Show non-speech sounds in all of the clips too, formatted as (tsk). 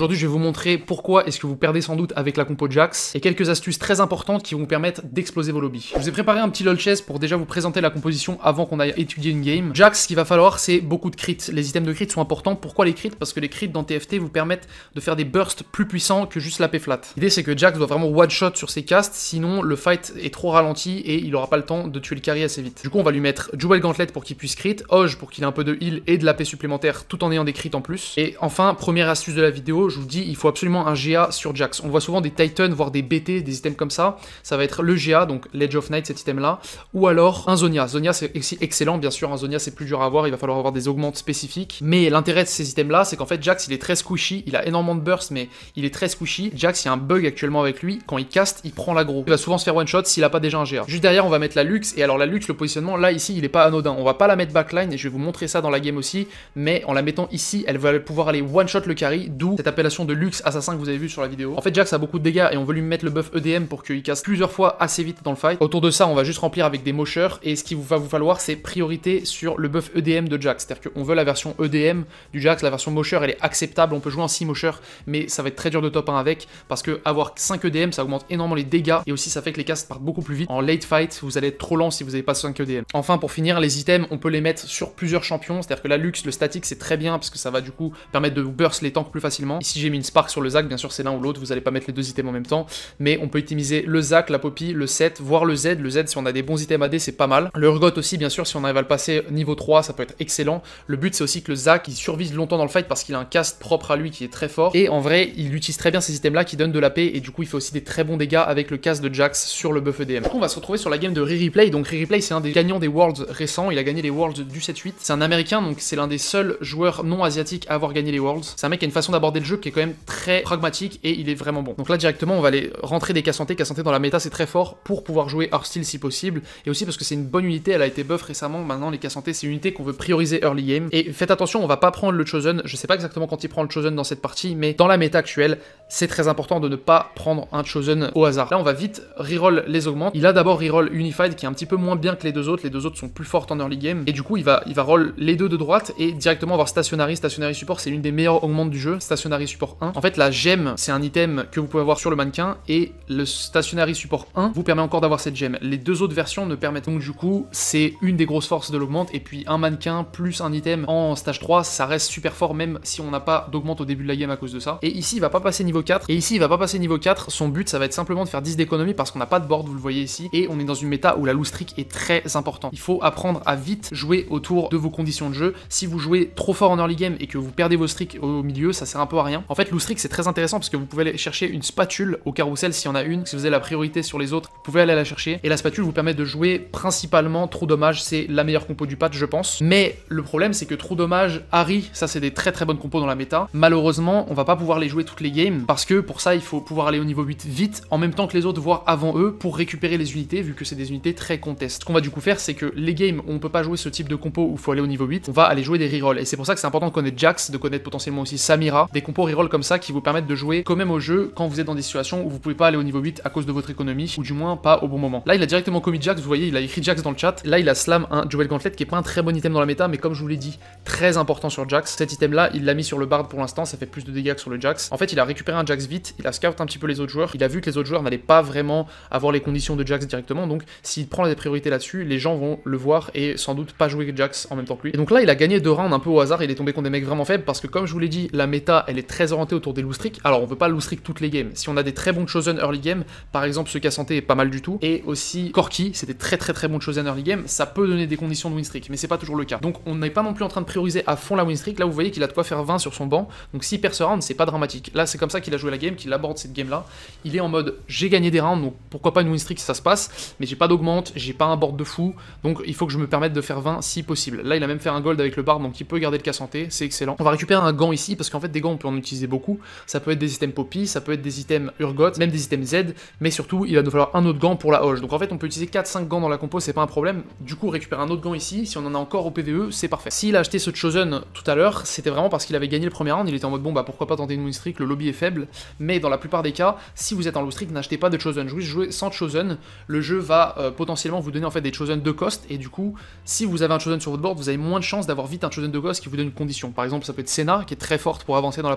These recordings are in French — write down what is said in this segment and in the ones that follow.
Aujourd'hui, je vais vous montrer pourquoi est-ce que vous perdez sans doute avec la compo Jax et quelques astuces très importantes qui vont vous permettre d'exploser vos lobbies. Je vous ai préparé un petit lol chess pour déjà vous présenter la composition avant qu'on aille étudié une game. Jax, ce qu'il va falloir, c'est beaucoup de crits. Les items de crits sont importants. Pourquoi les crits Parce que les crits dans TFT vous permettent de faire des bursts plus puissants que juste la l'AP flat. L'idée, c'est que Jax doit vraiment one-shot sur ses casts, sinon le fight est trop ralenti et il n'aura pas le temps de tuer le carry assez vite. Du coup, on va lui mettre Jewel Gauntlet pour qu'il puisse crit, Hoge pour qu'il ait un peu de heal et de la paix supplémentaire tout en ayant des crits en plus. Et enfin, première astuce de la vidéo, je vous dis, il faut absolument un GA sur Jax. On voit souvent des Titans, voire des BT, des items comme ça. Ça va être le GA, donc l'Edge of Night, cet item-là, ou alors un Zonia. Zonia, c'est excellent, bien sûr. Un Zonia, c'est plus dur à avoir, il va falloir avoir des augmentes spécifiques. Mais l'intérêt de ces items-là, c'est qu'en fait, Jax, il est très squishy. Il a énormément de burst, mais il est très squishy. Jax, il y a un bug actuellement avec lui. Quand il caste, il prend l'agro. Il va souvent se faire one-shot s'il a pas déjà un GA. Juste derrière, on va mettre la Lux. Et alors, la Lux, le positionnement, là, ici, il est pas anodin. On va pas la mettre backline, et je vais vous montrer ça dans la game aussi. Mais en la mettant ici, elle va pouvoir aller one-shot le carry, d'où de luxe assassin que vous avez vu sur la vidéo. En fait, Jax a beaucoup de dégâts et on veut lui mettre le buff EDM pour qu'il casse plusieurs fois assez vite dans le fight. Autour de ça, on va juste remplir avec des mocheurs et ce qui va vous falloir, c'est priorité sur le buff EDM de Jax. C'est-à-dire qu'on veut la version EDM du Jax, la version mocheur, elle est acceptable, on peut jouer en 6 mocheurs, mais ça va être très dur de top 1 avec parce que avoir 5 EDM, ça augmente énormément les dégâts et aussi ça fait que les castes partent beaucoup plus vite. En late fight, vous allez être trop lent si vous n'avez pas 5 EDM. Enfin, pour finir, les items, on peut les mettre sur plusieurs champions, c'est-à-dire que la luxe, le statique, c'est très bien parce que ça va du coup permettre de burst les tanks plus facilement. Ici, j'ai mis une Spark sur le Zac, bien sûr, c'est l'un ou l'autre, vous n'allez pas mettre les deux items en même temps, mais on peut optimiser le Zac, la Poppy, le 7, voire le Z. Le Z, si on a des bons items AD, c'est pas mal. Le Urgot aussi, bien sûr, si on arrive à le passer niveau 3, ça peut être excellent. Le but, c'est aussi que le Zac, il survive longtemps dans le fight parce qu'il a un cast propre à lui qui est très fort. Et en vrai, il utilise très bien ces items-là qui donnent de la paix, et du coup, il fait aussi des très bons dégâts avec le cast de Jax sur le buff EDM. On va se retrouver sur la game de Re-Replay. Donc, Re-Replay, c'est un des gagnants des Worlds récents. Il a gagné les Worlds du 7-8. C'est un américain, donc c'est l'un des seuls joueurs non asiatiques à avoir gagné les Worlds. C'est un mec qui a une façon d'aborder le jeu qui est quand même très pragmatique et il est vraiment bon. Donc là directement on va aller rentrer des cas santé, cas santé dans la méta c'est très fort pour pouvoir jouer style si possible et aussi parce que c'est une bonne unité, elle a été buff récemment, maintenant les cas santé c'est une unité qu'on veut prioriser early game et faites attention on va pas prendre le Chosen, je sais pas exactement quand il prend le Chosen dans cette partie mais dans la méta actuelle c'est très important de ne pas prendre un Chosen au hasard. Là on va vite reroll les augmentes, il a d'abord reroll Unified qui est un petit peu moins bien que les deux autres, les deux autres sont plus fortes en early game et du coup il va, il va roll les deux de droite et directement avoir Stationary, Stationary Support c'est une des meilleures augmentes du jeu, Stationary Support 1. En fait, la gemme, c'est un item que vous pouvez avoir sur le mannequin et le Stationary Support 1 vous permet encore d'avoir cette gemme. Les deux autres versions ne permettent donc du coup, c'est une des grosses forces de l'augmente et puis un mannequin plus un item en stage 3, ça reste super fort même si on n'a pas d'augmente au début de la game à cause de ça. Et ici, il va pas passer niveau 4 et ici, il va pas passer niveau 4. Son but, ça va être simplement de faire 10 d'économie parce qu'on n'a pas de board, vous le voyez ici, et on est dans une méta où la loose streak est très importante. Il faut apprendre à vite jouer autour de vos conditions de jeu. Si vous jouez trop fort en early game et que vous perdez vos streaks au milieu, ça sert un peu à rien en fait, l'oustric c'est très intéressant parce que vous pouvez aller chercher une spatule au carrousel s'il y en a une. Si vous avez la priorité sur les autres, vous pouvez aller la chercher. Et la spatule vous permet de jouer principalement trop dommage. C'est la meilleure compo du patch, je pense. Mais le problème, c'est que trop dommage, Harry, ça c'est des très très bonnes compos dans la méta. Malheureusement, on va pas pouvoir les jouer toutes les games parce que pour ça, il faut pouvoir aller au niveau 8 vite en même temps que les autres, voire avant eux pour récupérer les unités vu que c'est des unités très contestes. Ce qu'on va du coup faire, c'est que les games où on peut pas jouer ce type de compo où faut aller au niveau 8, on va aller jouer des rerolls. Et c'est pour ça que c'est important de connaître Jax, de connaître potentiellement aussi Samira, des compos reroll comme ça qui vous permettent de jouer quand même au jeu quand vous êtes dans des situations où vous pouvez pas aller au niveau 8 à cause de votre économie ou du moins pas au bon moment. Là, il a directement commis Jax, vous voyez, il a écrit Jax dans le chat. Là, il a slam un Joel Gantlet qui est pas un très bon item dans la méta, mais comme je vous l'ai dit, très important sur Jax. Cet item là, il l'a mis sur le Bard pour l'instant, ça fait plus de dégâts que sur le Jax. En fait, il a récupéré un Jax vite, il a scout un petit peu les autres joueurs, il a vu que les autres joueurs n'allaient pas vraiment avoir les conditions de Jax directement, donc s'il prend des priorités là-dessus, les gens vont le voir et sans doute pas jouer Jax en même temps que lui. Et donc là, il a gagné deux rounds un peu au hasard, il est tombé contre des mecs vraiment faibles parce que comme je vous l'ai dit, la méta elle est très orienté autour des streaks. Alors, on veut pas trick toutes les games. Si on a des très bons Chosen early game, par exemple, ce cas santé est pas mal du tout. Et aussi, Corki, c'était très très très bon Chosen early game. Ça peut donner des conditions de win streak, mais c'est pas toujours le cas. Donc, on n'est pas non plus en train de prioriser à fond la win streak. Là, vous voyez qu'il a de quoi faire 20 sur son banc. Donc, s'il perd ce round, c'est pas dramatique. Là, c'est comme ça qu'il a joué la game, qu'il aborde cette game là. Il est en mode j'ai gagné des rounds, donc pourquoi pas une win streak si ça se passe, mais j'ai pas d'augmente, j'ai pas un board de fou, donc il faut que je me permette de faire 20 si possible. Là, il a même fait un gold avec le bar, donc il peut garder le cas santé, c'est excellent. On va récupérer un gant ici parce qu'en fait, des gants on utiliser beaucoup. Ça peut être des items Poppy, ça peut être des items Urgot, même des items Z, mais surtout il va nous falloir un autre gant pour la hoche. Donc en fait on peut utiliser 4-5 gants dans la compo, c'est pas un problème. Du coup récupère un autre gant ici, si on en a encore au PVE, c'est parfait. S'il a acheté ce Chosen tout à l'heure, c'était vraiment parce qu'il avait gagné le premier round, il était en mode bon bah pourquoi pas tenter une win streak, le lobby est faible, mais dans la plupart des cas, si vous êtes en low streak, n'achetez pas de Chosen, juste jouez sans Chosen, le jeu va euh, potentiellement vous donner en fait des Chosen de cost, et du coup si vous avez un Chosen sur votre board, vous avez moins de chances d'avoir vite un Chosen de cost qui vous donne une condition. Par exemple ça peut être Senna qui est très forte pour avancer dans la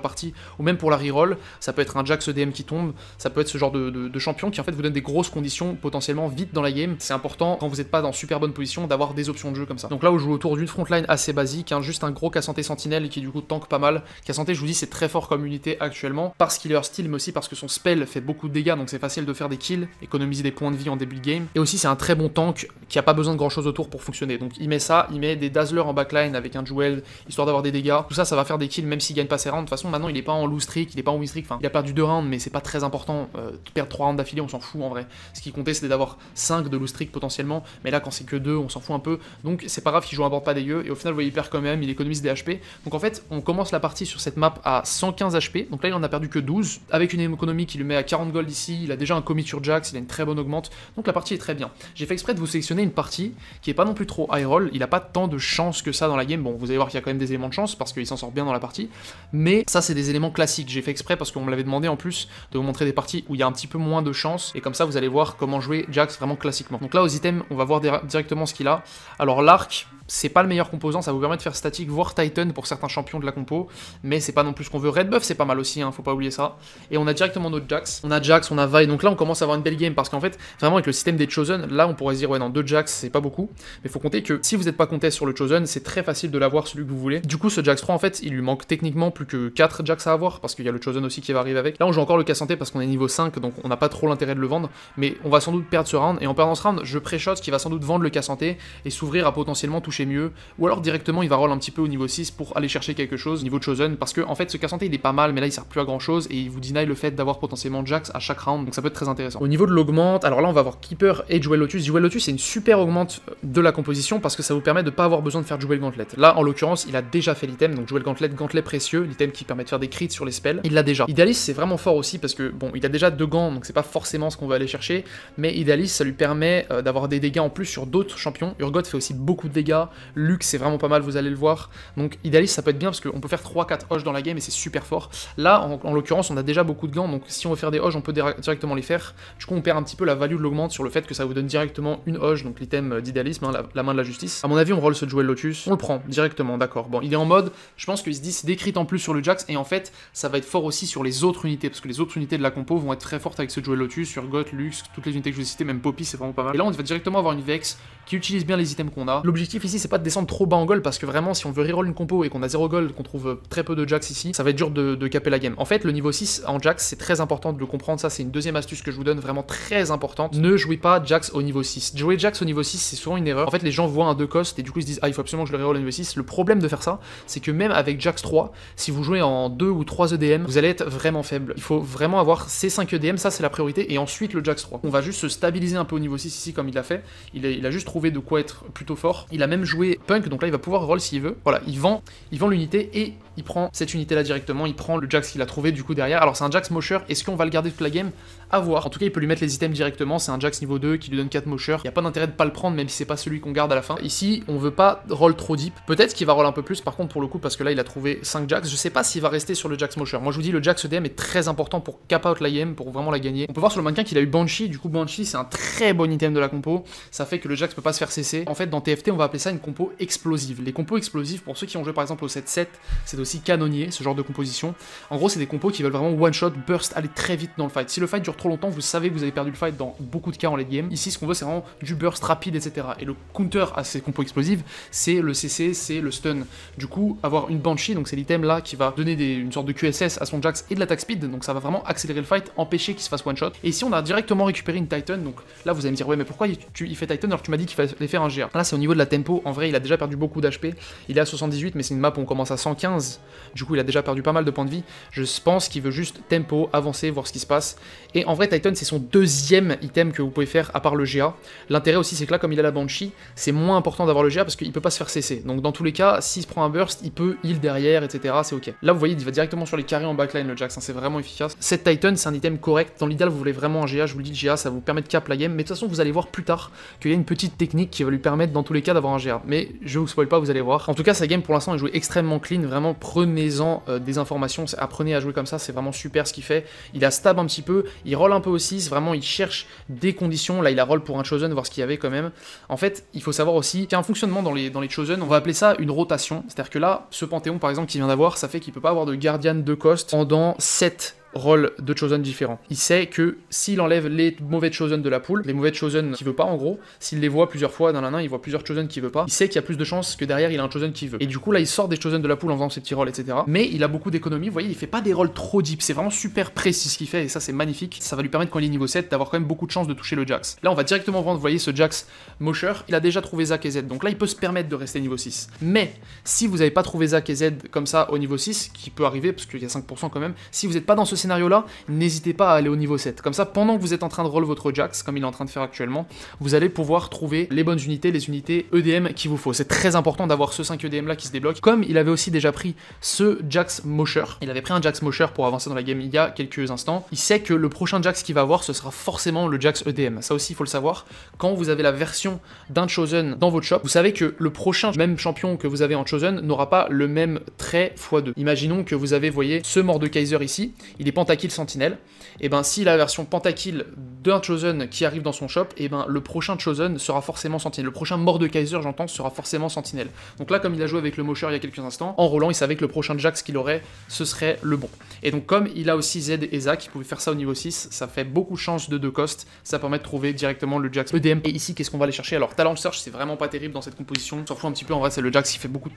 ou même pour la reroll, ça peut être un Jax EDM qui tombe, ça peut être ce genre de, champion qui en fait vous donne des grosses conditions potentiellement vite dans la game. C'est important quand vous n'êtes pas dans super bonne position d'avoir des options de jeu comme ça. Donc là, on joue autour d'une frontline assez basique, hein, juste un gros cas santé Sentinelle qui du coup tank pas mal. santé je vous dis, c'est très fort comme unité actuellement, parce qu'il leur style, mais aussi parce que son spell fait beaucoup de dégâts, donc c'est facile de faire des kills, économiser des points de vie en début de game. Et aussi, c'est un très bon tank qui a pas besoin de grand chose autour pour fonctionner. Donc il met ça, il met des dazzlers en backline avec un Jewel, histoire d'avoir des dégâts. Tout ça, ça va faire des kills, même s'il gagne pas ses rounds. De toute façon, maintenant il n'est pas en loose streak, il est pas en win streak, enfin il a perdu deux rounds mais c'est pas très important, euh, perdre trois rounds d'affilée on s'en fout en vrai. Ce qui comptait c'était d'avoir 5 de loose streak potentiellement, mais là quand c'est que 2 on s'en fout un peu, donc c'est pas grave qu'il joue un board pas dégueu, et au final vous voyez il perd quand même, il économise des HP. Donc en fait on commence la partie sur cette map à 115 HP, donc là il en a perdu que 12, avec une économie qui le met à 40 gold ici, il a déjà un commit sur Jax, il a une très bonne augmente, donc la partie est très bien. J'ai fait exprès de vous sélectionner une partie qui est pas non plus trop high roll, il a pas tant de chance que ça dans la game, bon vous allez voir qu'il y a quand même des éléments de chance parce qu'il s'en sort bien dans la partie, mais ça c'est des éléments classiques. J'ai fait exprès parce qu'on me l'avait demandé en plus de vous montrer des parties où il y a un petit peu moins de chance. Et comme ça, vous allez voir comment jouer Jax vraiment classiquement. Donc là, aux items, on va voir directement ce qu'il a. Alors l'arc, c'est pas le meilleur composant, hein, ça vous permet de faire statique, voire Titan pour certains champions de la compo, mais c'est pas non plus ce qu'on veut. Red buff c'est pas mal aussi, hein, faut pas oublier ça. Et on a directement notre Jax, on a Jax, on a Vi, donc là on commence à avoir une belle game, parce qu'en fait, vraiment avec le système des Chosen, là on pourrait se dire, ouais non, deux Jax c'est pas beaucoup, mais faut compter que si vous n'êtes pas compté sur le Chosen, c'est très facile de l'avoir celui que vous voulez. Du coup ce Jax 3 en fait, il lui manque techniquement plus que 4 Jax à avoir, parce qu'il y a le Chosen aussi qui va arriver avec. Là on joue encore le cas santé parce qu'on est niveau 5, donc on n'a pas trop l'intérêt de le vendre, mais on va sans doute perdre ce round, et en perdant ce round, je pré-shot qui va sans doute vendre le cas santé et s'ouvrir à potentiellement toucher mieux, ou alors directement il va roll un petit peu au niveau 6 pour aller chercher quelque chose au niveau de Chosen, parce que en fait ce cas il est pas mal, mais là il sert plus à grand chose, et il vous deny le fait d'avoir potentiellement Jax à chaque round, donc ça peut être très intéressant. Au niveau de l'augmente, alors là on va avoir Keeper et Jewel Lotus. Jewel Lotus c'est une super augmente euh, de la composition, parce que ça vous permet de pas avoir besoin de faire Jewel Gauntlet. Là en l'occurrence il a déjà fait l'item, donc Jewel Gauntlet, Gauntlet précieux, l'item qui permet de faire des crits sur les spells, il l'a déjà. Idealis c'est vraiment fort aussi, parce que bon, il a déjà deux gants, donc c'est pas forcément ce qu'on veut aller chercher, mais Idealis ça lui permet euh, d'avoir des dégâts en plus sur d'autres champions. Urgot fait aussi beaucoup de dégâts, luxe c'est vraiment pas mal, vous allez le voir. Donc idéaliste ça peut être bien parce qu'on peut faire 3-4 hoches dans la game et c'est super fort. Là, en, l'occurrence, on a déjà beaucoup de gants, donc si on veut faire des hoches, on peut directement les faire. Du coup, on perd un petit peu la value de l'augmente sur le fait que ça vous donne directement une hoche, donc l'item d'idéalisme, hein, la, main de la justice. À mon avis, on roll ce jouet Lotus, on le prend directement, d'accord. Bon, il est en mode, je pense qu'il se dit c'est décrit en plus sur le Jax, et en fait, ça va être fort aussi sur les autres unités, parce que les autres unités de la compo vont être très fortes avec ce jouet Lotus, sur Goth, Lux, toutes les unités que je vous ai citées, même Poppy, c'est vraiment pas mal. Et là, on va directement avoir une Vex qui utilise bien les items qu'on a. L'objectif ici, c'est pas de descendre trop bas en gold parce que vraiment, si on veut reroll une compo et qu'on a 0 gold, qu'on trouve très peu de Jax ici, ça va être dur de, caper la game. En fait, le niveau 6 en Jax c'est très important de le comprendre. Ça, c'est une deuxième astuce que je vous donne, vraiment très importante. Ne jouez pas Jax au niveau 6. Jouer Jax au niveau 6, c'est souvent une erreur. En fait, les gens voient un 2 cost et du coup, ils se disent, ah, il faut absolument que je le reroll au niveau 6. Le problème de faire ça, c'est que même avec Jax 3, si vous jouez en 2 ou 3 EDM, vous allez être vraiment faible. Il faut vraiment avoir ces 5 EDM, ça, c'est la priorité, et ensuite le Jax 3. On va juste se stabiliser un peu au niveau 6 ici, comme il a fait. il a juste trouvé de quoi être plutôt fort. Il a même jouer Punk, donc là il va pouvoir roll s'il veut. Voilà, il vend il vend l'unité et il prend cette unité là directement, il prend le Jax qu'il a trouvé du coup derrière. Alors c'est un Jax Mosher, est-ce qu'on va le garder toute la game en tout cas, il peut lui mettre les items directement, c'est un Jax niveau 2 qui lui donne 4 mocheurs. Il n'y a pas d'intérêt de pas le prendre, même si c'est pas celui qu'on garde à la fin. Ici, on veut pas roll trop deep. Peut-être qu'il va roll un peu plus, par contre, pour le coup, parce que là, il a trouvé 5 Jax. Je sais pas s'il va rester sur le Jax Mosher. Moi, je vous dis, le Jax EDM est très important pour cap out la IM, pour vraiment la gagner. On peut voir sur le mannequin qu'il a eu Banshee. Du coup, Banshee, c'est un très bon item de la compo. Ça fait que le Jax peut pas se faire cesser. En fait, dans TFT, on va appeler ça une compo explosive. Les compos explosives, pour ceux qui ont joué par exemple au 7-7, c'est aussi canonnier, ce genre de composition. En gros, c'est des compos qui veulent vraiment one-shot, burst, aller très vite dans le fight. Si le fight longtemps, vous savez vous avez perdu le fight dans beaucoup de cas en late game. Ici, ce qu'on veut, c'est vraiment du burst rapide, etc. Et le counter à ces compos explosives, c'est le CC, c'est le stun. Du coup, avoir une Banshee, donc c'est l'item là qui va donner des, une sorte de QSS à son Jax et de l'attaque speed, donc ça va vraiment accélérer le fight, empêcher qu'il se fasse one shot. Et ici, on a directement récupéré une Titan, donc là, vous allez me dire, ouais, mais pourquoi il, fait Titan alors tu m'as dit qu'il fallait faire un GA Là, c'est au niveau de la tempo. En vrai, il a déjà perdu beaucoup d'HP. Il est à 78, mais c'est une map où on commence à 115. Du coup, il a déjà perdu pas mal de points de vie. Je pense qu'il veut juste tempo, avancer, voir ce qui se passe. Et en en vrai, Titan, c'est son deuxième item que vous pouvez faire à part le GA. L'intérêt aussi, c'est que là, comme il a la Banshee, c'est moins important d'avoir le GA parce qu'il peut pas se faire cesser. Donc, dans tous les cas, s'il se prend un burst, il peut heal derrière, etc. C'est ok. Là, vous voyez, il va directement sur les carrés en backline, le Jax. Hein, c'est vraiment efficace. Cette Titan, c'est un item correct. Dans l'idéal, vous voulez vraiment un GA. Je vous le dis, le GA, ça vous permet de cap la game. Mais de toute façon, vous allez voir plus tard qu'il y a une petite technique qui va lui permettre, dans tous les cas, d'avoir un GA. Mais je vous spoil pas, vous allez voir. En tout cas, sa game pour l'instant est jouée extrêmement clean. Vraiment, prenez-en euh, des informations. Apprenez à jouer comme ça. C'est vraiment super ce qu'il fait. Il a stab un petit peu un peu aussi, vraiment il cherche des conditions, là il a roll pour un chosen, voir ce qu'il y avait quand même. En fait, il faut savoir aussi qu'il y a un fonctionnement dans les, dans les chosen, on va appeler ça une rotation, c'est-à-dire que là, ce panthéon par exemple qui vient d'avoir, ça fait qu'il peut pas avoir de gardien de cost pendant 7 rôle de Chosen différents. Il sait que s'il enlève les mauvais Chosen de la poule, les mauvais Chosen qu'il veut pas en gros, s'il les voit plusieurs fois dans la main, il voit plusieurs Chosen qu'il veut pas, il sait qu'il y a plus de chances que derrière il a un Chosen qu'il veut. Et du coup là il sort des Chosen de la poule en faisant ses petits rôles, etc. Mais il a beaucoup d'économies, vous voyez, il fait pas des rôles trop deep, c'est vraiment super précis ce qu'il fait et ça c'est magnifique. Ça va lui permettre quand il est niveau 7 d'avoir quand même beaucoup de chances de toucher le Jax. Là on va directement vendre, vous voyez ce Jax Mosher, il a déjà trouvé Zach et Z, donc là il peut se permettre de rester niveau 6. Mais si vous n'avez pas trouvé Zach et Z comme ça au niveau 6, qui peut arriver parce qu'il y a 5% quand même, si vous n'êtes pas dans ce scénario là n'hésitez pas à aller au niveau 7. Comme ça, pendant que vous êtes en train de roll votre Jax, comme il est en train de faire actuellement, vous allez pouvoir trouver les bonnes unités, les unités EDM qu'il vous faut. C'est très important d'avoir ce 5 EDM là qui se débloque. Comme il avait aussi déjà pris ce Jax Mosher, il avait pris un Jax Mosher pour avancer dans la game il y a quelques instants, il sait que le prochain Jax qu'il va avoir, ce sera forcément le Jax EDM. Ça aussi, il faut le savoir. Quand vous avez la version d'un Chosen dans votre shop, vous savez que le prochain même champion que vous avez en Chosen n'aura pas le même trait x2. Imaginons que vous avez, voyez, ce mort de Kaiser ici, il est pentakill Sentinel, et eh ben si la version pentakill d'un Chosen qui arrive dans son shop, et eh ben le prochain Chosen sera forcément Sentinel. Le prochain mort de Kaiser, j'entends, sera forcément Sentinel. Donc là, comme il a joué avec le Mosher il y a quelques instants, en Roland, il savait que le prochain Jax qu'il aurait, ce serait le bon. Et donc comme il a aussi Z et Zach, il pouvait faire ça au niveau 6, ça fait beaucoup de chances de deux cost, ça permet de trouver directement le Jax EDM. Et ici, qu'est-ce qu'on va aller chercher Alors Talent Search, c'est vraiment pas terrible dans cette composition, on s'en fout un petit peu, en vrai c'est le Jax qui fait beaucoup, de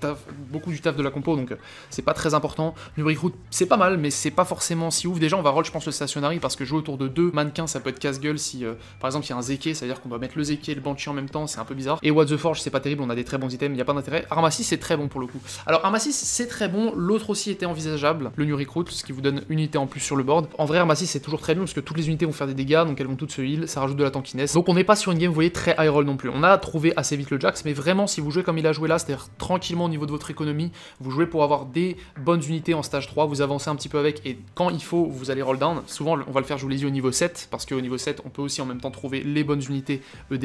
beaucoup du taf de la compo, donc euh, c'est pas très important. New c'est pas mal, mais c'est pas forcément si ouf. Déjà, on va roll, je pense, le stationary, parce que jouer autour de deux mannequins, ça peut être casse-gueule si, euh, par exemple, il y a un Zeke, cest à dire qu'on va mettre le Zeke et le Banshee en même temps, c'est un peu bizarre. Et What the Forge, c'est pas terrible, on a des très bons items, il y a pas d'intérêt. Arma c'est très bon pour le coup. Alors Arma c'est très bon, l'autre aussi était envisageable, le New ce qui vous donne une unité en plus sur le board. En vrai, ramassis, c'est toujours très bien parce que toutes les unités vont faire des dégâts, donc elles vont toutes se heal, ça rajoute de la tankiness. Donc on n'est pas sur une game, vous voyez, très high roll non plus. On a trouvé assez vite le Jax, mais vraiment, si vous jouez comme il a joué là, c'est-à-dire tranquillement au niveau de votre économie, vous jouez pour avoir des bonnes unités en stage 3, vous avancez un petit peu avec, et quand il faut, vous allez roll down. Souvent, on va le faire, je vous l'ai dit, au niveau 7, parce qu'au niveau 7, on peut aussi en même temps trouver les bonnes unités EDM.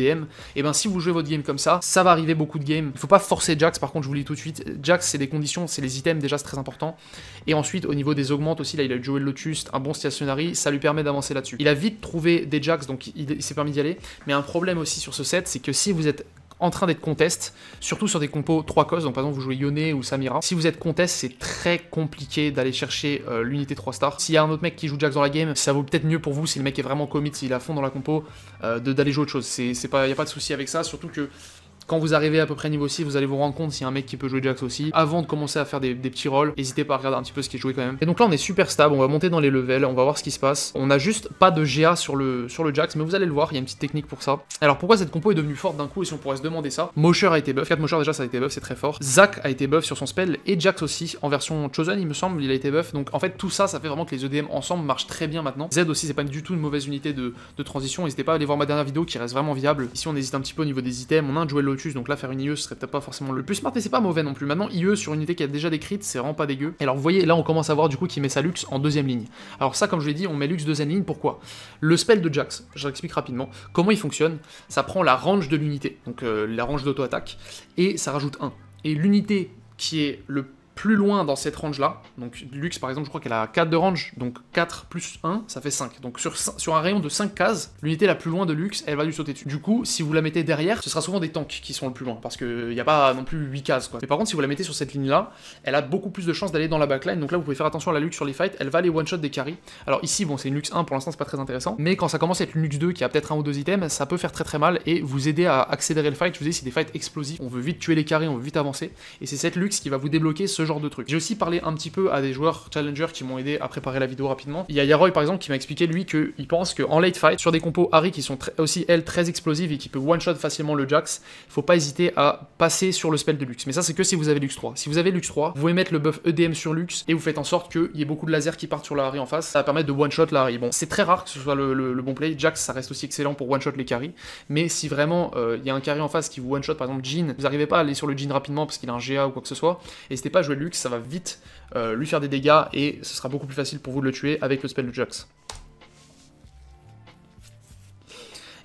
Et eh bien si vous jouez votre game comme ça, ça va arriver beaucoup de games. Il faut pas forcer Jax, par contre, je vous le dis tout de suite. Jax, c'est les conditions, c'est les items, déjà, très important. Et ensuite, au niveau des augmentes, aussi, là il a joué le Lotus, un bon stationary, ça lui permet d'avancer là-dessus. Il a vite trouvé des jacks, donc il, s'est permis d'y aller. Mais un problème aussi sur ce set, c'est que si vous êtes en train d'être contest, surtout sur des compos 3 causes, donc par exemple vous jouez Yone ou Samira, si vous êtes contest, c'est très compliqué d'aller chercher euh, l'unité 3 stars. S'il y a un autre mec qui joue Jax dans la game, ça vaut peut-être mieux pour vous si le mec est vraiment commit, s'il a fond dans la compo, euh, de d'aller jouer autre chose. Il n'y a pas de souci avec ça, surtout que quand vous arrivez à peu près niveau 6, vous allez vous rendre compte s'il y a un mec qui peut jouer Jax aussi. Avant de commencer à faire des, petits rôles, n'hésitez pas à regarder un petit peu ce qui est joué quand même. Et donc là, on est super stable, on va monter dans les levels, on va voir ce qui se passe. On n'a juste pas de GA sur le, sur le Jax, mais vous allez le voir, il y a une petite technique pour ça. Alors pourquoi cette compo est devenue forte d'un coup et si on pourrait se demander ça Mosher a été buff, 4 Mosher déjà ça a été buff, c'est très fort. Zack a été buff sur son spell et Jax aussi en version Chosen, il me semble, il a été buff. Donc en fait, tout ça, ça fait vraiment que les EDM ensemble marchent très bien maintenant. Z aussi, c'est pas du tout une mauvaise unité de, transition. N'hésitez pas à aller voir ma dernière vidéo qui reste vraiment viable. Ici, on hésite un petit peu au niveau des items. On a un donc là faire une IE ce serait peut-être pas forcément le plus smart, et c'est pas mauvais non plus. Maintenant, IE sur une unité qui a déjà décrite, c'est vraiment pas dégueu. alors vous voyez, là on commence à voir du coup qui met sa luxe en deuxième ligne. Alors ça, comme je l'ai dit, on met luxe deuxième ligne, pourquoi Le spell de Jax, je l'explique rapidement, comment il fonctionne, ça prend la range de l'unité, donc euh, la range d'auto-attaque, et ça rajoute 1. Et l'unité qui est le plus loin dans cette range-là. Donc Lux, par exemple, je crois qu'elle a 4 de range, donc 4 plus 1, ça fait 5. Donc sur, sur un rayon de 5 cases, l'unité la plus loin de Lux, elle va lui sauter dessus. Du coup, si vous la mettez derrière, ce sera souvent des tanks qui sont le plus loin, parce qu'il n'y a pas non plus 8 cases, quoi. Mais par contre, si vous la mettez sur cette ligne-là, elle a beaucoup plus de chances d'aller dans la backline, donc là, vous pouvez faire attention à la Lux sur les fights, elle va les one-shot des carries. Alors ici, bon, c'est une Lux 1, pour l'instant, c'est pas très intéressant, mais quand ça commence à être une Lux 2 qui a peut-être un ou deux items, ça peut faire très très mal et vous aider à accélérer le fight. Je vous dis, c'est des fights explosifs, on veut vite tuer les carrés, on veut vite avancer, et c'est cette luxe qui va vous débloquer genre de truc. J'ai aussi parlé un petit peu à des joueurs challenger qui m'ont aidé à préparer la vidéo rapidement. Il y a Yaroy par exemple qui m'a expliqué lui il pense qu'en late fight, sur des compos Harry qui sont aussi elles très explosives et qui peut one-shot facilement le Jax, faut pas hésiter à passer sur le spell de Lux. Mais ça c'est que si vous avez Lux 3. Si vous avez Lux 3, vous pouvez mettre le buff EDM sur Lux et vous faites en sorte qu'il y ait beaucoup de lasers qui partent sur la Harry en face. Ça va permettre de one-shot la Harry. Bon, c'est très rare que ce soit le, bon play. Jax ça reste aussi excellent pour one-shot les carries. Mais si vraiment euh, il y a un carry en face qui vous one-shot par exemple Jean, vous arrivez pas à aller sur le Jean rapidement parce qu'il a un GA ou quoi que ce soit, et c'était pas luxe, ça va vite euh, lui faire des dégâts et ce sera beaucoup plus facile pour vous de le tuer avec le spell de Jax.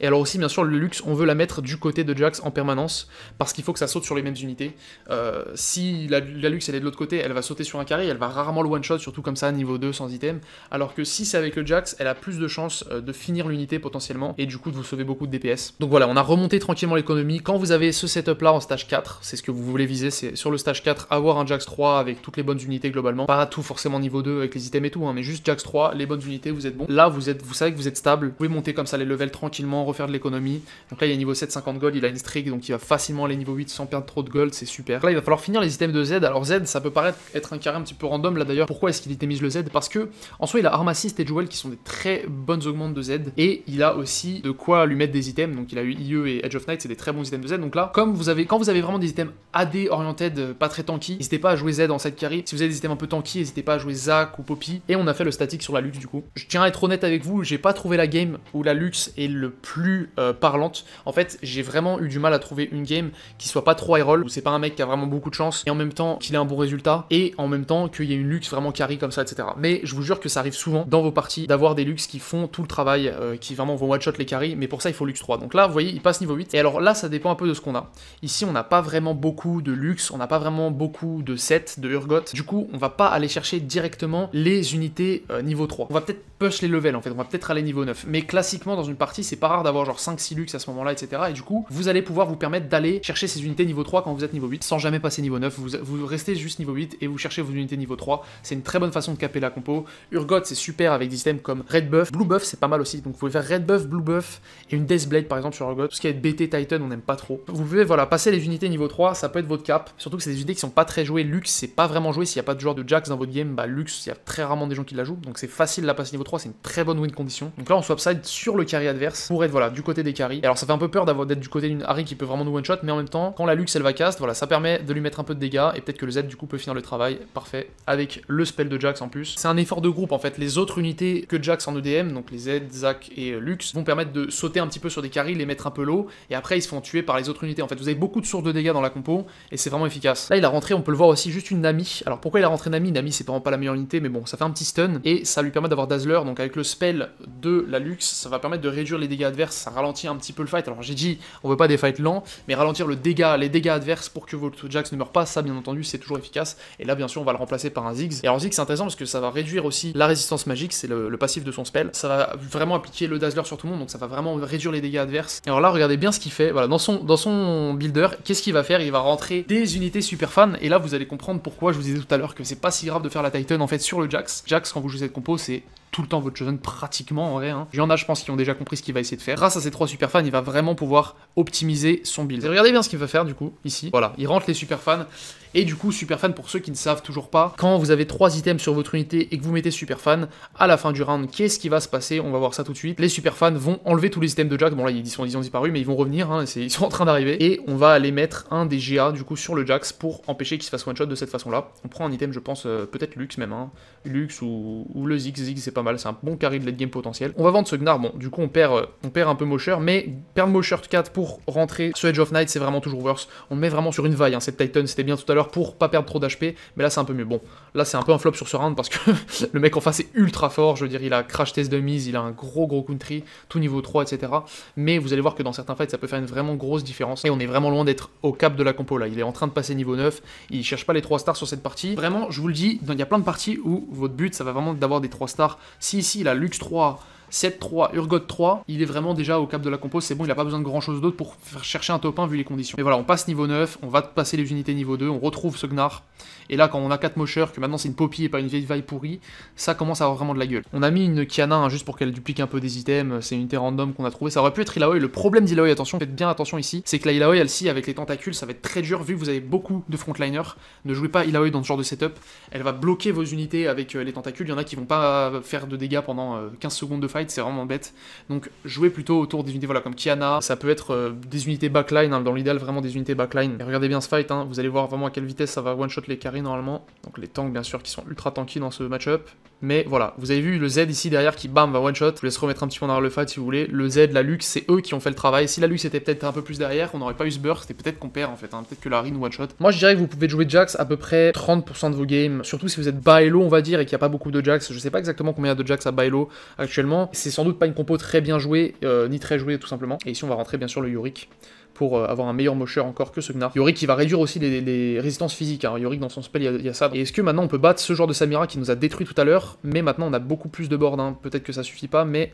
Et alors aussi, bien sûr, le luxe, on veut la mettre du côté de Jax en permanence, parce qu'il faut que ça saute sur les mêmes unités. Euh, si la, Lux luxe, elle est de l'autre côté, elle va sauter sur un carré, elle va rarement le one-shot, surtout comme ça, niveau 2, sans item. Alors que si c'est avec le Jax, elle a plus de chances euh, de finir l'unité potentiellement, et du coup de vous sauver beaucoup de DPS. Donc voilà, on a remonté tranquillement l'économie. Quand vous avez ce setup-là en stage 4, c'est ce que vous voulez viser, c'est sur le stage 4, avoir un Jax 3 avec toutes les bonnes unités globalement. Pas tout forcément niveau 2 avec les items et tout, hein, mais juste Jax 3, les bonnes unités, vous êtes bon. Là, vous, êtes, vous savez que vous êtes stable, vous pouvez monter comme ça les levels tranquillement, refaire de l'économie. Donc là, il a niveau 7, 750 gold, il a une streak, donc il va facilement aller niveau 8 sans perdre trop de gold, c'est super. Là, il va falloir finir les items de Z. Alors Z, ça peut paraître être un carré un petit peu random là d'ailleurs. Pourquoi est-ce qu'il itemise le Z Parce que en soi, il a Armacist et jewel qui sont des très bonnes augmentes de Z, et il a aussi de quoi lui mettre des items. Donc il a eu IE et Edge of Night, c'est des très bons items de Z. Donc là, comme vous avez, quand vous avez vraiment des items AD oriented, euh, pas très tanky, n'hésitez pas à jouer Z en cette carry. Si vous avez des items un peu tanky, n'hésitez pas à jouer Zac ou Poppy. Et on a fait le statique sur la lutte du coup. Je tiens à être honnête avec vous, j'ai pas trouvé la game où la luxe est le plus plus euh, parlante. En fait, j'ai vraiment eu du mal à trouver une game qui soit pas trop high c'est pas un mec qui a vraiment beaucoup de chance, et en même temps qu'il ait un bon résultat, et en même temps qu'il y ait une luxe vraiment carry comme ça, etc. Mais je vous jure que ça arrive souvent dans vos parties d'avoir des luxes qui font tout le travail, euh, qui vraiment vont one-shot les carry. mais pour ça il faut luxe 3. Donc là, vous voyez, il passe niveau 8, et alors là, ça dépend un peu de ce qu'on a. Ici, on n'a pas vraiment beaucoup de luxe, on n'a pas vraiment beaucoup de set de Urgot. Du coup, on va pas aller chercher directement les unités euh, niveau 3. On va peut-être push les levels en fait, on va peut-être aller niveau 9. Mais classiquement, dans une partie, c'est pas rare d'avoir genre 5-6 lux à ce moment-là, etc. Et du coup, vous allez pouvoir vous permettre d'aller chercher ces unités niveau 3 quand vous êtes niveau 8, sans jamais passer niveau 9. Vous, restez juste niveau 8 et vous cherchez vos unités niveau 3. C'est une très bonne façon de caper la compo. Urgot, c'est super avec des systèmes comme Red Buff, Blue Buff, c'est pas mal aussi. Donc vous pouvez faire Red Buff, Blue Buff et une Death Blade par exemple sur Urgot. Tout ce qui est BT Titan, on n'aime pas trop. Vous pouvez voilà passer les unités niveau 3, ça peut être votre cap. Surtout que c'est des unités qui sont pas très jouées. Lux c'est pas vraiment joué. S'il n'y a pas de joueur de Jax dans votre game, bah Luxe, il y a très rarement des gens qui la jouent. Donc c'est facile de la passer niveau 3, c'est une très bonne win condition. Donc là, on swap side sur le carry adverse pour être voilà, du côté des carries. Alors ça fait un peu peur d'avoir d'être du côté d'une Harry qui peut vraiment nous one-shot, mais en même temps, quand la Lux elle va cast, voilà, ça permet de lui mettre un peu de dégâts et peut-être que le Z du coup peut finir le travail. Parfait. Avec le spell de Jax en plus. C'est un effort de groupe en fait. Les autres unités que Jax en EDM, donc les Z, Zac et euh, Lux, vont permettre de sauter un petit peu sur des carries, les mettre un peu low, et après ils se font tuer par les autres unités. En fait, vous avez beaucoup de sources de dégâts dans la compo et c'est vraiment efficace. Là, il a rentré, on peut le voir aussi, juste une Nami. Alors pourquoi il a rentré Nami Nami, c'est vraiment pas la meilleure unité, mais bon, ça fait un petit stun et ça lui permet d'avoir Dazzler. Donc avec le spell de la Lux, ça va permettre de réduire les dégâts adverses ça ralentit un petit peu le fight. Alors j'ai dit, on veut pas des fights lents, mais ralentir le dégât, les dégâts adverses pour que votre Jax ne meure pas, ça bien entendu c'est toujours efficace. Et là bien sûr on va le remplacer par un Ziggs. Et alors Ziggs c'est intéressant parce que ça va réduire aussi la résistance magique, c'est le, passif de son spell. Ça va vraiment appliquer le Dazzler sur tout le monde, donc ça va vraiment réduire les dégâts adverses. Et alors là regardez bien ce qu'il fait. Voilà, dans son, dans son builder, qu'est-ce qu'il va faire Il va rentrer des unités super fans. Et là vous allez comprendre pourquoi je vous disais tout à l'heure que c'est pas si grave de faire la Titan en fait sur le Jax. Jax quand vous jouez cette compo c'est tout le temps votre chosen pratiquement en vrai. Hein. Il y en a, je pense, qui ont déjà compris ce qu'il va essayer de faire. Grâce à ces trois super fans, il va vraiment pouvoir optimiser son build. regardez bien ce qu'il va faire du coup ici. Voilà, il rentre les super fans. Et du coup, super fan pour ceux qui ne savent toujours pas, quand vous avez trois items sur votre unité et que vous mettez super fan, à la fin du round, qu'est-ce qui va se passer On va voir ça tout de suite. Les super fans vont enlever tous les items de Jack. Bon là, ils sont, ils ont disparu, mais ils vont revenir. Hein, (laughs) ils sont en train d'arriver. Et on va aller mettre un des GA du coup sur le Jax pour empêcher qu'il se fasse one shot de cette façon-là. On prend un item, je pense, euh, peut-être Lux même. Hein. Lux ou, le zig zig c'est pas mal c'est un bon carry de late game potentiel. On va vendre ce Gnar, bon, du coup on perd, euh, on perd un peu Mosher, mais perdre Mosher 4 pour rentrer ce Edge of Night, c'est vraiment toujours worse. On met vraiment sur une vaille, hein. cette Titan, c'était bien tout à l'heure pour pas perdre trop d'HP, mais là c'est un peu mieux. Bon, là c'est un peu un flop sur ce round parce que (laughs) le mec en face est ultra fort, je veux dire, il a crash test de mise, il a un gros gros country, tout niveau 3, etc. Mais vous allez voir que dans certains fights, ça peut faire une vraiment grosse différence. Et on est vraiment loin d'être au cap de la compo là. Il est en train de passer niveau 9, il cherche pas les 3 stars sur cette partie. Vraiment, je vous le dis, il y a plein de parties où votre but, ça va vraiment d'avoir des 3 stars si ici, la Lux 3 7-3, Urgot 3, il est vraiment déjà au cap de la compo, c'est bon, il n'a pas besoin de grand chose d'autre pour faire chercher un top 1 vu les conditions. Mais voilà, on passe niveau 9, on va passer les unités niveau 2, on retrouve ce Gnar, et là quand on a 4 mocheurs, que maintenant c'est une Poppy et pas une vieille vaille pourrie, ça commence à avoir vraiment de la gueule. On a mis une Kiana hein, juste pour qu'elle duplique un peu des items, c'est une unité random qu'on a trouvé, ça aurait pu être Ilaoi, le problème d'Ilaoi, attention, faites bien attention ici, c'est que la Ilaoi, elle-ci, avec les tentacules, ça va être très dur vu que vous avez beaucoup de frontliners, ne jouez pas Ilaoi dans ce genre de setup, elle va bloquer vos unités avec euh, les tentacules, il y en a qui vont pas faire de dégâts pendant 15 euh, secondes de c'est vraiment bête. Donc jouer plutôt autour des unités voilà, comme Kiana, ça peut être euh, des unités backline, hein, dans l'idéal vraiment des unités backline. regardez bien ce fight, hein. vous allez voir vraiment à quelle vitesse ça va one-shot les carrés normalement. Donc les tanks bien sûr qui sont ultra tanky dans ce match-up. Mais voilà, vous avez vu le Z ici derrière qui bam va one shot. Je vous laisse remettre un petit peu en arrière le fight si vous voulez. Le Z, la Lux, c'est eux qui ont fait le travail. Si la Lux était peut-être un peu plus derrière, on n'aurait pas eu ce burst C'était peut-être qu'on perd en fait. Hein. Peut-être que la Rin one shot. Moi je dirais que vous pouvez jouer Jax à peu près 30% de vos games. Surtout si vous êtes bas et low, on va dire, et qu'il n'y a pas beaucoup de Jax. Je sais pas exactement combien il y a de Jax à bas low actuellement. C'est sans doute pas une compo très bien jouée, euh, ni très jouée tout simplement. Et ici on va rentrer bien sûr le Yurik pour euh, avoir un meilleur mocheur encore que ce Gnar. Yorick qui va réduire aussi les, résistances physiques. Hein. Yorick dans son spell, il y, a ça. Et est-ce que maintenant on peut battre ce genre de Samira qui nous a détruit tout à l'heure, mais maintenant on a beaucoup plus de board. Hein. Peut-être que ça suffit pas, mais...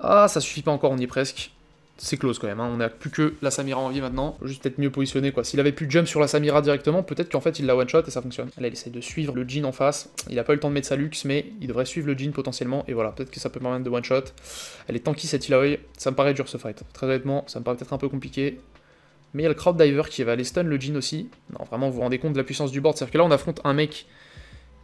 Ah, ça suffit pas encore, on y est presque c'est close quand même. Hein. On n'a plus que la Samira en vie maintenant. Juste peut-être mieux positionné quoi. S'il avait pu jump sur la Samira directement, peut-être qu'en fait il la one shot et ça fonctionne. Elle essaie de suivre le Jean en face. Il a pas eu le temps de mettre sa luxe, mais il devrait suivre le Jean potentiellement. Et voilà, peut-être que ça peut permettre de one shot. Elle est tanky cette Illaoi. Ça me paraît dur ce fight. Très honnêtement, ça me paraît peut-être un peu compliqué. Mais il y a le crowd diver qui va aller stun le Jean aussi. Non, vraiment, vous vous rendez compte de la puissance du board. C'est-à-dire que là, on affronte un mec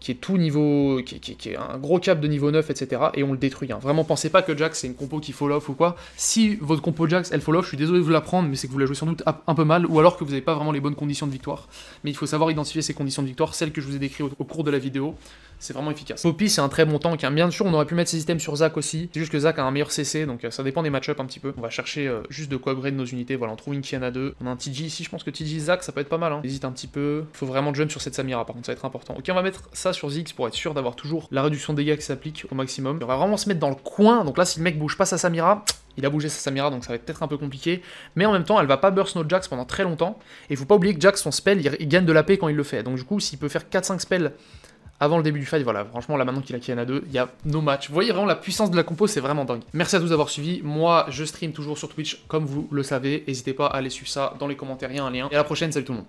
qui est tout niveau, qui, est un gros cap de niveau 9, etc. Et on le détruit. Hein. Vraiment, pensez pas que Jax c'est une compo qui fall off ou quoi. Si votre compo Jax elle fall off, je suis désolé de vous la mais c'est que vous la jouez sans doute un peu mal, ou alors que vous n'avez pas vraiment les bonnes conditions de victoire. Mais il faut savoir identifier ces conditions de victoire, celles que je vous ai décrites au cours de la vidéo c'est vraiment efficace. Poppy, c'est un très bon tank. Hein. Bien sûr, on aurait pu mettre ses items sur Zach aussi. C'est juste que Zach a un meilleur CC, donc euh, ça dépend des match un petit peu. On va chercher euh, juste de quoi upgrade nos unités. Voilà, on trouve une Kiana 2. On a un TG ici, je pense que TG Zach, ça peut être pas mal. Hein. Hésite un petit peu. Il Faut vraiment jump sur cette Samira, par contre, ça va être important. Ok, on va mettre ça sur Ziggs pour être sûr d'avoir toujours la réduction de dégâts qui s'applique au maximum. On va vraiment se mettre dans le coin. Donc là, si le mec bouge pas sa Samira, (tsk) il a bougé sa Samira, donc ça va être peut-être un peu compliqué. Mais en même temps, elle va pas burst nos Jax pendant très longtemps. Et faut pas oublier que Jax, son spell, il, gagne de la paix quand il le fait. Donc du coup, s'il peut faire 4-5 spells avant le début du fight, voilà, franchement, là maintenant qu'il a Kiana 2, il y a nos matchs. Vous voyez vraiment la puissance de la compo, c'est vraiment dingue. Merci à tous d'avoir suivi. Moi, je stream toujours sur Twitch, comme vous le savez. N'hésitez pas à aller suivre ça dans les commentaires, il un lien. Et à la prochaine, salut tout le monde.